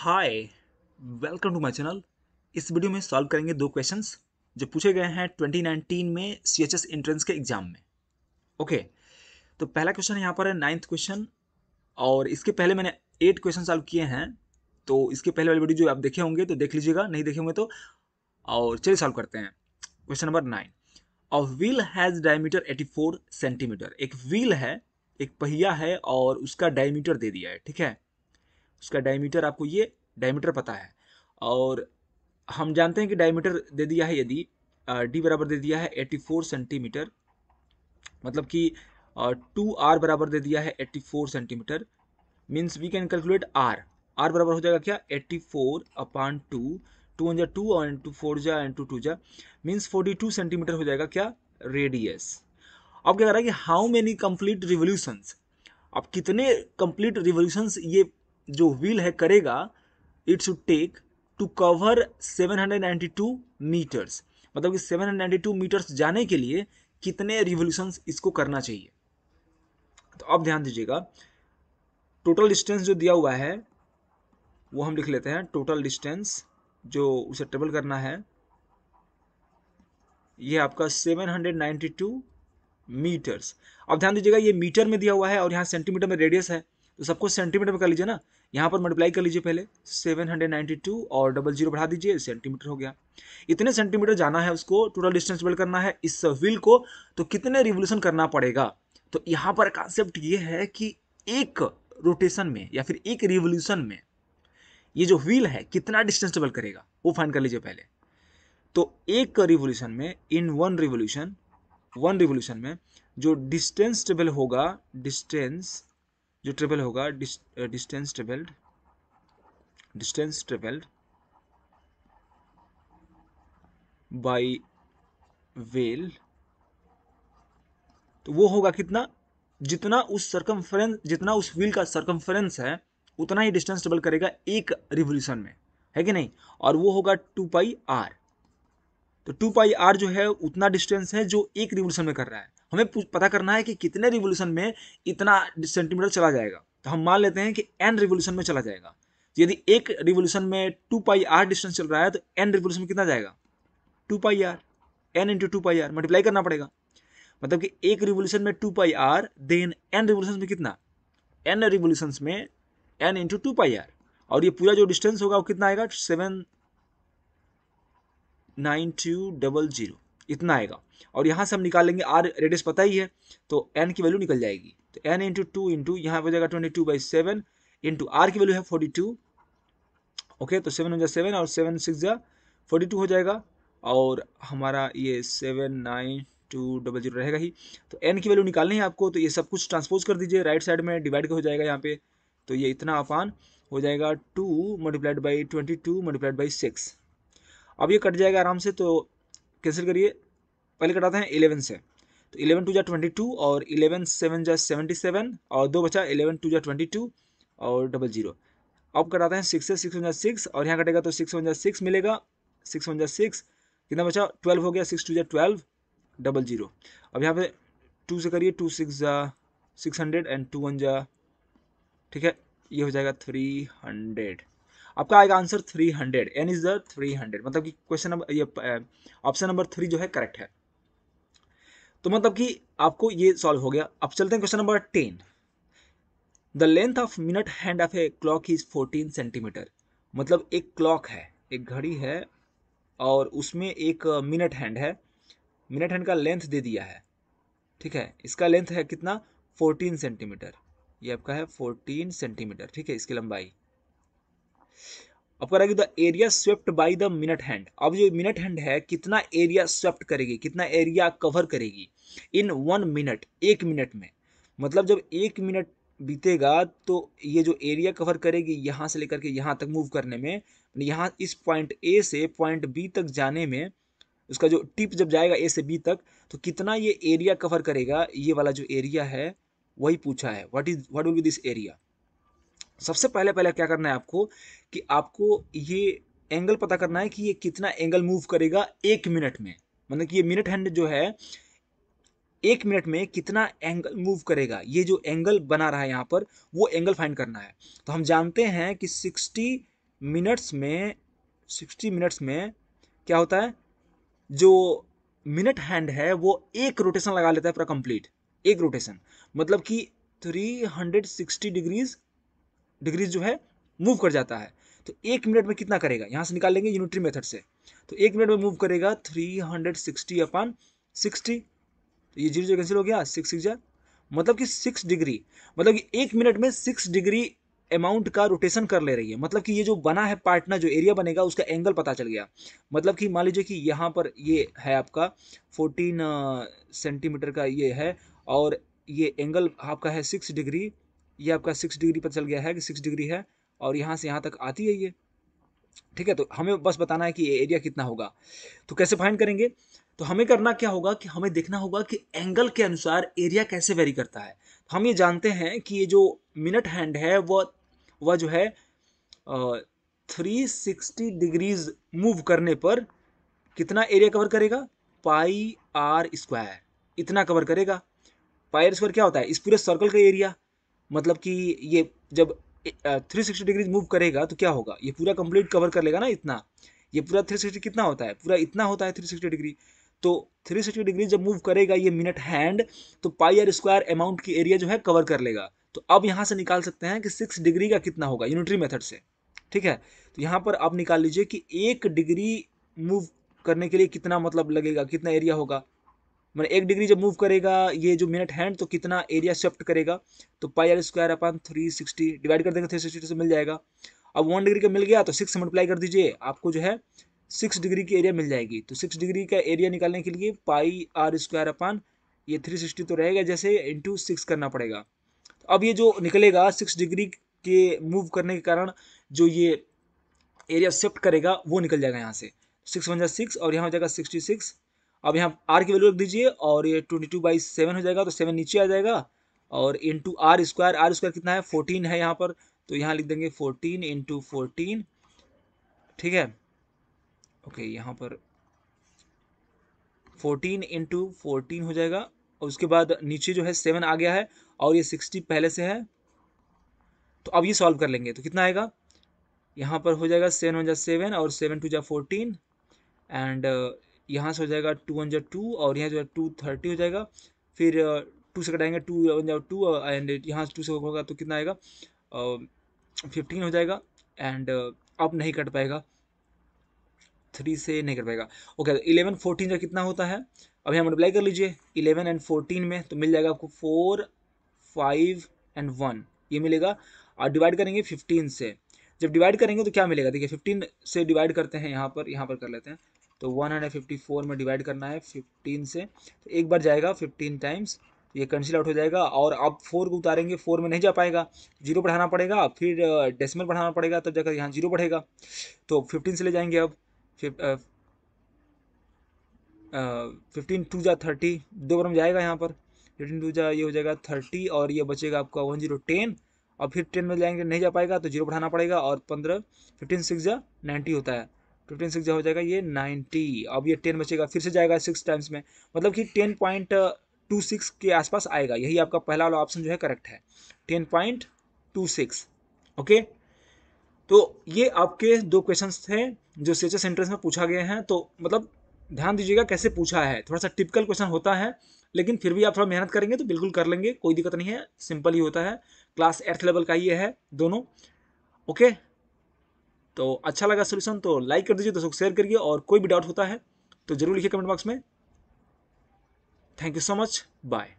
hi welcome to my channel इस video में solve करेंगे दो क्वेश्चंस जो पूछे गए हैं 2019 में सी एच एस एंट्रेंस के एग्जाम में ओके okay, तो पहला क्वेश्चन यहाँ पर है नाइन्थ क्वेश्चन और इसके पहले मैंने एट क्वेश्चन सॉल्व किए हैं तो इसके पहले वाली वीडियो जो आप देखे होंगे तो देख लीजिएगा नहीं देखे होंगे तो और चलिए सॉल्व करते हैं क्वेश्चन नंबर नाइन और wheel has diameter eighty centimetre एक व्हील है एक पहिया है और उसका डायमीटर दे दिया है ठीक है उसका डायमीटर आपको ये डायमीटर पता है और हम जानते हैं कि डायमीटर दे दिया है यदि डी बराबर दे दिया है 84 सेंटीमीटर मतलब कि टू आर बराबर दे दिया है 84 centimetre means we can calculate r r बराबर हो जाएगा क्या 84 four upon two two one जा टू और टू फोर जा एंड टू टू जा मीन्स 42 सेंटीमीटर हो जाएगा क्या रेडियस अब क्या कह रहा है कि हाउ मेनी कंप्लीट रिवोल्यूशंस अब कितने कंप्लीट रिवोल्यूशंस ये जो व्हील है करेगा it should take to cover 792 metres मतलब कि 792 मीटर्स जाने के लिए कितने रिवोल्यूशन इसको करना चाहिए तो अब ध्यान दीजिएगा टोटल डिस्टेंस जो दिया हुआ है वो हम लिख लेते हैं टोटल डिस्टेंस जो उसे ट्रेवल करना है ये आपका 792 मीटर्स अब ध्यान दीजिएगा ये मीटर में दिया हुआ है और यहाँ सेंटीमीटर में रेडियस है तो सबको सेंटीमीटर में कर लीजिए ना यहाँ पर मल्टीप्लाई कर लीजिए पहले 792 और डबल जीरो बढ़ा दीजिए सेंटीमीटर हो गया इतने सेंटीमीटर जाना है उसको टोटल डिस्टेंस बिल्ड करना है इस व्हील को तो कितने रिवोल्यूशन करना पड़ेगा तो यहाँ पर कॉन्सेप्ट ये है कि एक रोटेशन में या फिर एक रिवोल्यूशन में ये जो व्हील है कितना डिस्टेंस ट्रेवल करेगा वो फाइन कर लीजिए पहले तो एक रिवोल्यूशन में in one revolution one revolution में जो डिस्टेंस ट्रेवल होगा डिस्टेंस जो ट्रेवल होगा distance travelled distance travelled by wheel तो वो होगा कितना जितना उस सरकमफ्रेंस जितना उस व्हील का सरकमफ्रेंस है उतना ही डिस्टेंस ट्रेवल करेगा एक रिवोल्यूशन में है कि नहीं और वो होगा टू पाई आर तो टू पाई आर जो है उतना डिस्टेंस है जो एक रिवोल्यूशन में कर रहा है हमें पता करना है कि कितने रिवोल्यूशन में इतना सेंटीमीटर चला जाएगा तो हम मान लेते हैं कि एन रिवोल्यूशन में चला जाएगा तो यदि एक रिवोल्यूशन में टू पाई आर डिस्टेंस चल रहा है तो एन रिवोल्यूशन में कितना जाएगा two pi r n into two pi r multiply करना पड़ेगा मतलब कि एक रिवोल्यूशन में two pi r then n revolution में कितना एन रिवोल्यूशन में n into two pi r और ये पूरा जो डिस्टेंस होगा वो कितना आएगा seven nine two double zero इतना आएगा और यहाँ से हम निकालेंगे आर रेडियस पता ही है तो एन की वैल्यू निकल जाएगी तो एन इंटू टू इंटू यहाँ हो जाएगा twenty two by seven into r की वैल्यू है फोर्टी टू ओके तो सेवन हो जाएगा सेवन और सेवन सिक्स जा फोर्टी टू हो जाएगा और हमारा ये seven nine two double zero रहेगा ही तो एन की वैल्यू निकालनी है आपको तो ये सब कुछ ट्रांसपोज कर दीजिए राइट साइड में डिवाइड हो जाएगा यहाँ पे तो ये इतना अपान हो जाएगा two multiplied by twenty two multiplied by six अब ये कट जाएगा आराम से तो कैंसिल करिए पहले कटाते हैं इलेवन से तो इलेवन टू जा ट्वेंटी टू और इलेवन सेवन जा सेवेंटी सेवन और दो बचा इलेवन टू जा ट्वेंटी टू और डबल जीरो अब कटाते हैं सिक्स से सिक्स वन जा सिक्स और यहाँ कटेगा तो सिक्स वन जा सिक्स मिलेगा सिक्स वन जा सिक्स कितना बचा ट्वेल्व हो गया सिक्स टू जा ट्वेल्व डबल जीरो अब यहाँ पे टू से करिए टू सिक्स जा six hundred and two one जा ठीक है ये हो जाएगा थ्री हंड्रेड आपका आएगा answer three hundred n is the three hundred मतलब कि क्वेश्चन नंबर ये ऑप्शन नंबर थ्री जो है करेक्ट है तो मतलब कि आपको ये सॉल्व हो गया अब चलते हैं question number ten the length of minute hand of a clock is fourteen centimetre मतलब एक क्लॉक है एक घड़ी है और उसमें एक मिनट हैंड है मिनट हैंड का लेंथ दे दिया है ठीक है इसका लेंथ है कितना 14 सेंटीमीटर ये आपका है 14 सेंटीमीटर ठीक है इसकी लंबाई अब करेगी the area swept by the minute hand अब जो मिनट हैंड है कितना एरिया स्वेप्ट करेगी कितना एरिया कवर करेगी इन वन मिनट एक मिनट में मतलब जब एक मिनट बीतेगा तो ये जो एरिया कवर करेगी यहाँ से लेकर के यहाँ तक मूव करने में यहाँ इस पॉइंट ए से पॉइंट बी तक जाने में उसका जो टिप जब जाएगा ए से बी तक तो कितना ये एरिया कवर करेगा ये वाला जो एरिया है वही पूछा है what is what will be this area सबसे पहले पहले क्या करना है आपको कि आपको ये एंगल पता करना है कि ये कितना एंगल मूव करेगा एक मिनट में मतलब कि ये मिनट हैंड जो है एक मिनट में कितना एंगल मूव करेगा ये जो एंगल बना रहा है यहाँ पर वो एंगल फाइंड करना है तो हम जानते हैं कि सिक्सटी मिनट्स में सिक्सटी मिनट्स में क्या होता है जो मिनट हैंड है वो एक रोटेशन लगा लेता है पूरा कंप्लीट एक रोटेशन मतलब कि 360 डिग्रीज डिग्री जो है मूव कर जाता है तो एक मिनट में कितना करेगा यहाँ से निकाल लेंगे यूनिट्री मेथड से तो एक मिनट में मूव करेगा three hundred sixty upon sixty तो ये जीरो जो कैंसिल हो गया सिक्स सिक्स मतलब कि सिक्स डिग्री मतलब कि एक मिनट में सिक्स डिग्री अमाउंट का रोटेशन कर ले रही है मतलब कि ये जो बना है पार्टनर जो एरिया बनेगा उसका एंगल पता चल गया मतलब कि मान लीजिए कि यहाँ पर ये है आपका 14 सेंटीमीटर uh, का ये है और ये एंगल आपका है सिक्स डिग्री ये आपका सिक्स डिग्री पर चल गया है कि सिक्स डिग्री है और यहाँ से यहाँ तक आती है ये ठीक है तो हमें बस बताना है कि ये एरिया कितना होगा तो कैसे फाइंड करेंगे तो हमें करना क्या होगा कि हमें देखना होगा कि एंगल के अनुसार एरिया कैसे वेरी करता है तो हम ये जानते हैं कि ये जो मिनट हैंड है वह वह जो है थ्री सिक्सटी डिग्रीज मूव करने पर कितना एरिया कवर करेगा पाई आर स्क्वायर इतना कवर करेगा पाई आर स्क्वायर क्या होता है इस पूरे सर्कल का एरिया मतलब कि ये जब थ्री सिक्सटी डिग्रीज मूव करेगा तो क्या होगा ये पूरा कंप्लीट कवर कर लेगा ना इतना ये पूरा थ्री सिक्सटी कितना होता है पूरा इतना होता है थ्री सिक्सटी डिग्री तो थ्री सिक्सटी डिग्री जब मूव करेगा ये मिनट हैंड तो पाई आर स्क्वायर अमाउंट की एरिया जो है कवर कर लेगा तो अब यहाँ से निकाल सकते हैं कि सिक्स डिग्री का कितना होगा यूनिटरी मेथड से ठीक है तो यहाँ पर आप निकाल लीजिए कि एक डिग्री मूव करने के लिए कितना मतलब लगेगा कितना एरिया होगा मैंने एक डिग्री जब मूव करेगा ये जो मिनट हैंड तो कितना एरिया शिफ्ट करेगा तो pi r square upon three sixty divide कर देंगे थ्री सिक्सटी से मिल जाएगा अब वन डिग्री का मिल गया तो सिक्स मल्टीप्लाई कर दीजिए आपको जो है सिक्स डिग्री की एरिया मिल जाएगी तो सिक्स डिग्री का एरिया निकालने के लिए पाई आर स्क्वायर अपन ये थ्री सिक्सटी तो रहेगा जैसे इंटू सिक्स करना पड़ेगा तो अब ये जो निकलेगा सिक्स डिग्री के मूव करने के कारण जो ये एरिया शिफ्ट करेगा वो निकल जाएगा यहाँ से सिक्स वन जा सिक्स और यहाँ हो जाएगा सिक्सटी सिक्स अब यहाँ आर की वैल्यू रख दीजिए और ये ट्वेंटी टू बाई सेवन हो जाएगा तो सेवन नीचे आ जाएगा और into r square r square कितना है फोर्टीन है यहाँ पर तो यहाँ लिख देंगे फोर्टीन इंटू फोर्टीन ठीक है ओके यहाँ पर फोर्टीन इंटू फोर्टीन हो जाएगा और उसके बाद नीचे जो है सेवन आ गया है और ये सिक्सटी पहले से है तो अब ये सॉल्व कर लेंगे तो कितना आएगा यहाँ पर हो जाएगा सेवन वन जा सेवन और सेवन टू जा फोर्टीन एंड यहाँ से हो जाएगा टू वन जो टू और यहाँ जो है टू थर्टी हो जाएगा फिर टू से कटाएंगे टू वन जो टू एंड यहाँ से टू से होगा तो कितना आएगा फिफ्टीन हो जाएगा एंड अब नहीं कट पाएगा थ्री से नहीं कट पाएगा ओके तो इलेवन फोर्टीन का कितना होता है अब यहाँ मल्टीप्लाई कर लीजिए इलेवन एंड फोर्टीन में तो मिल जाएगा आपको फोर फाइव एंड वन ये मिलेगा और डिवाइड करेंगे फिफ्टीन से जब डिवाइड करेंगे तो क्या मिलेगा देखिए फिफ्टीन से डिवाइड करते हैं यहाँ पर यहाँ पर कर लेते हैं तो 154 में डिवाइड करना है 15 से तो एक बार जाएगा 15 टाइम्स ये कैंसिल आउट हो जाएगा और आप फोर को उतारेंगे फोर में नहीं जा पाएगा जीरो बढ़ाना पड़ेगा फिर डेसिमल बढ़ाना पड़ेगा तब जाकर यहाँ जीरो बढ़ेगा तो फिफ्टीन से ले जाएंगे अब फिफ्टीन टू जा थर्टी दो बार में जाएगा यहाँ पर फिफ्टीन टू जा ये हो जाएगा थर्टी और ये बचेगा आपका वन जीरो टेन और फिर टेन में जाएंगे नहीं जा पाएगा तो जीरो बढ़ाना पड़ेगा और पंद्रह फिफ्टीन सिक्स जा नाइन्टी होता है फिफ्टीन सिक्स हो जाएगा ये नाइन्टी अब ये टेन बचेगा फिर से जाएगा सिक्स टाइम्स में मतलब कि टेन पॉइंट टू सिक्स के आसपास आएगा यही आपका पहला वाला ऑप्शन जो है करेक्ट है ten point two six okay तो ये आपके दो क्वेश्चन थे जो सी सेंटेंस में पूछा गया है तो मतलब ध्यान दीजिएगा कैसे पूछा है थोड़ा सा टिपिकल क्वेश्चन होता है लेकिन फिर भी आप थोड़ा मेहनत करेंगे तो बिल्कुल कर लेंगे कोई दिक्कत नहीं है सिंपल ही होता है क्लास एट्थ लेवल का ये है दोनों ओके तो अच्छा लगा सोल्यूशन तो लाइक कर दीजिए दोस्तों शेयर करिए और कोई भी डाउट होता है तो जरूर लिखिए कमेंट बॉक्स में thank you so much bye